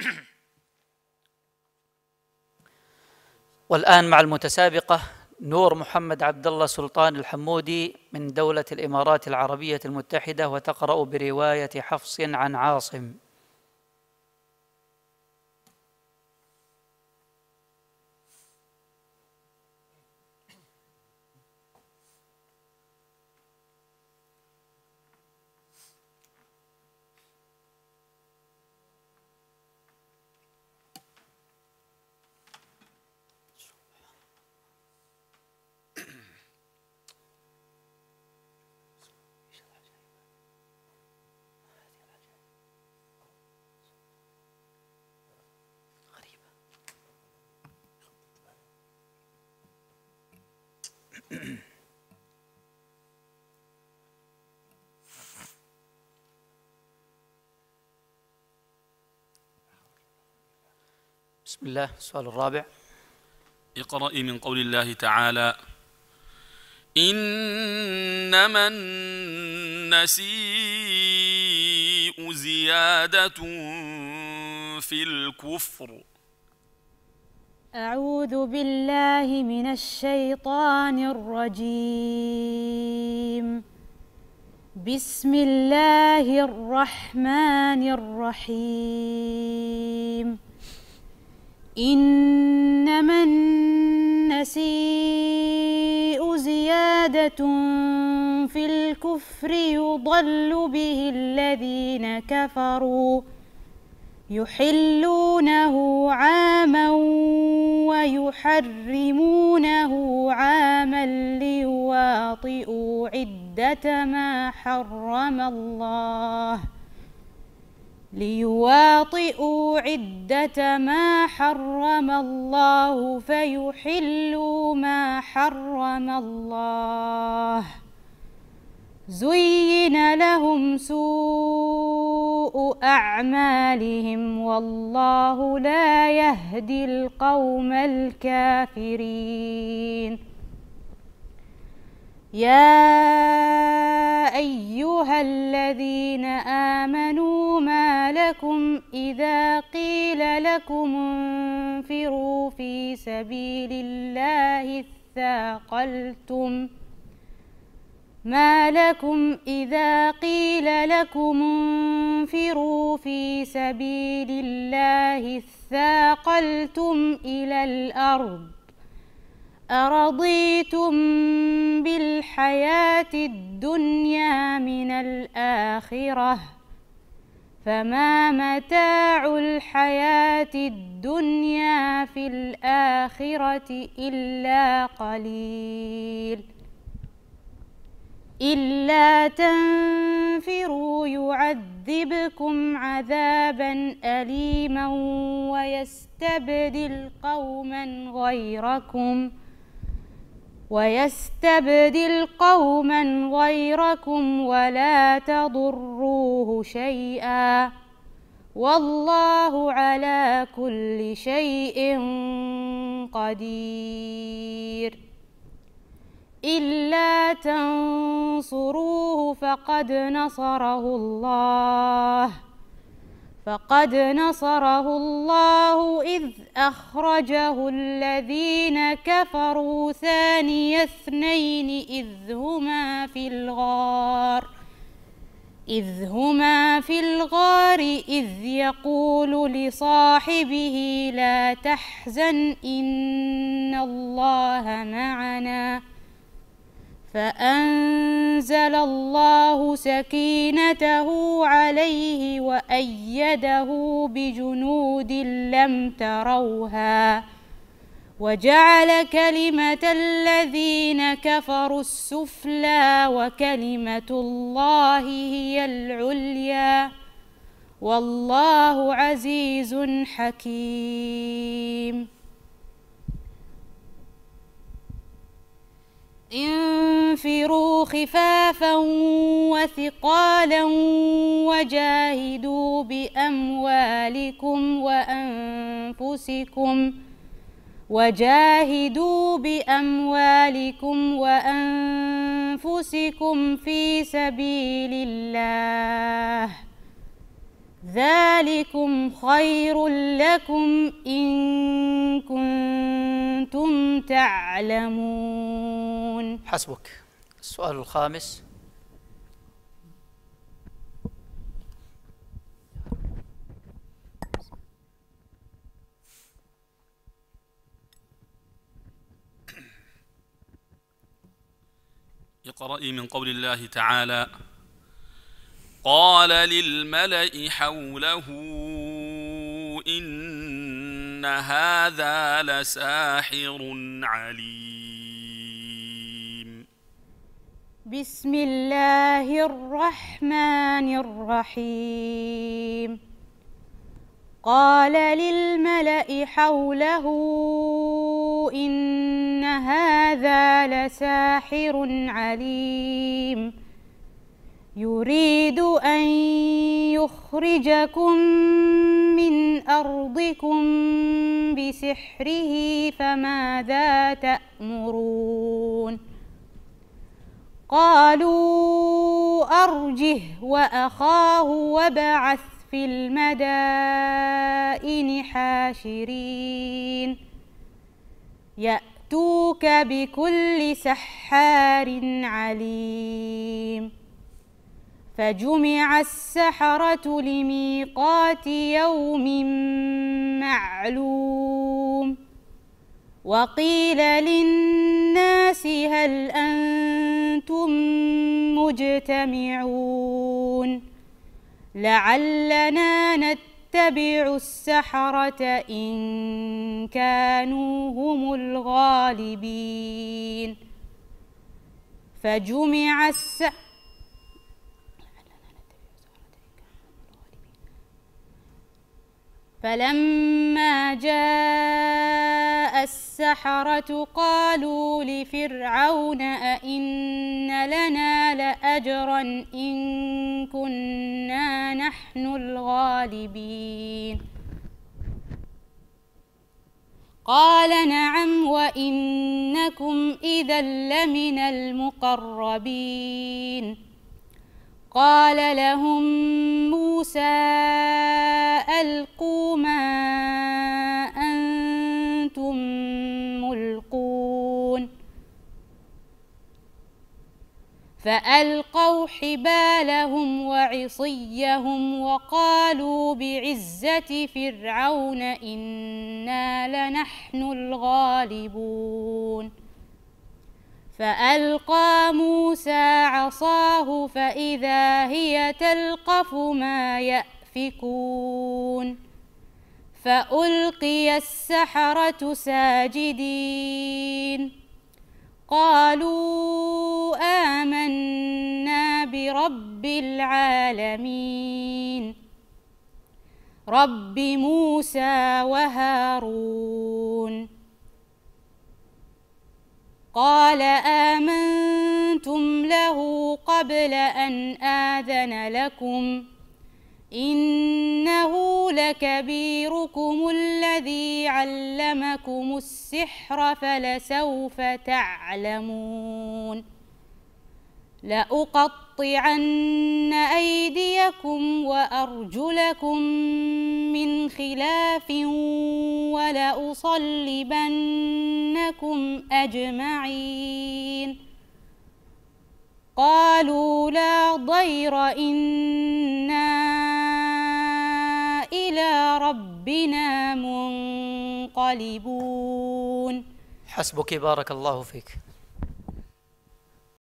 والآن مع المتسابقة نور محمد عبد الله سلطان الحمودي من دولة الإمارات العربية المتحدة وتقرأ برواية حفص عن عاصم بسم الله السؤال الرابع اقرأي من قول الله تعالى إنما النسيء زيادة في الكفر أعوذ بالله من الشيطان الرجيم بسم الله الرحمن الرحيم إنما النسيء زيادة في الكفر يضل به الذين كفروا يحلونه عاما ويحرمونه عاما ليواطئوا عدة ما حرم الله ۖ ليواطئوا عدة ما حرم الله فيحلوا ما حرم الله زين لهم سوء أعمالهم والله لا يهدي القوم الكافرين يا أيها الذين آمنوا ما لكم إذا قيل لكم انفروا في سبيل الله اثاقلتم ما لكم إذا قيل لكم انفروا في سبيل الله اثاقلتم إلى الأرض أرضيتم بالحياة الدنيا من الآخرة فما متاع الحياة الدنيا في الآخرة إلا قليل إلا تنفروا يعذبكم عذابا أليما ويستبدل قوما غيركم ۖ ويستبدل قوما غيركم ولا تضروه شيئا والله على كل شيء قدير إلا تنصروه فقد نصره الله فقد نصره الله إذ أخرجه الذين كفروا ثاني اثنين إذ هما في الغار إذ هما في الغار إذ يقول لصاحبه لا تحزن إن الله معنا فأنزل الله سكينته عليه وأيده بجنود لم تروها وجعل كلمة الذين كفروا السفلى وكلمة الله هي العليا والله عزيز حكيم وانفروا خفافا وثقالا وجاهدوا بأموالكم وأنفسكم وجاهدوا بأموالكم وأنفسكم في سبيل الله ذلكم خير لكم إن كنتم تعلمون حسبك السؤال الخامس اقرأي من قول الله تعالى قال للملأ حوله إن هذا لساحر عليم بسم الله الرحمن الرحيم قال للملأ حوله إن هذا لساحر عليم يريد أن يخرجكم من أرضكم بسحره فماذا تأمرون قالوا أرجه وأخاه وابعث في المدائن حاشرين يأتوك بكل سحار عليم فجمع السحرة لميقات يوم معلوم وقيل للناس هل أنت كنتم مجتمعون لعلنا نتبع السحرة إن كانوا هم الغالبين فجمع السحرة فلما جاء السحرة قالوا لفرعون أئن لنا لأجرا إن كنا نحن الغالبين قال نعم وإنكم إذا لمن المقربين قال لهم موسى ألقوا ما فألقوا حبالهم وعصيهم وقالوا بعزة فرعون إنا لنحن الغالبون فألقى موسى عصاه فإذا هي تلقف ما يأفكون فألقي السحرة ساجدين قالوا آمنا برب العالمين رب موسى وهارون قال آمنتم له قبل أن آذن لكم ۖ إنه لكبيركم الذي علمكم السحر فلسوف تعلمون لأقطعن أيديكم وأرجلكم من خلاف ولأصلبنكم أجمعين قالوا لا ضير إِنَّا إلى ربنا منقلبون حسبك بارك الله فيك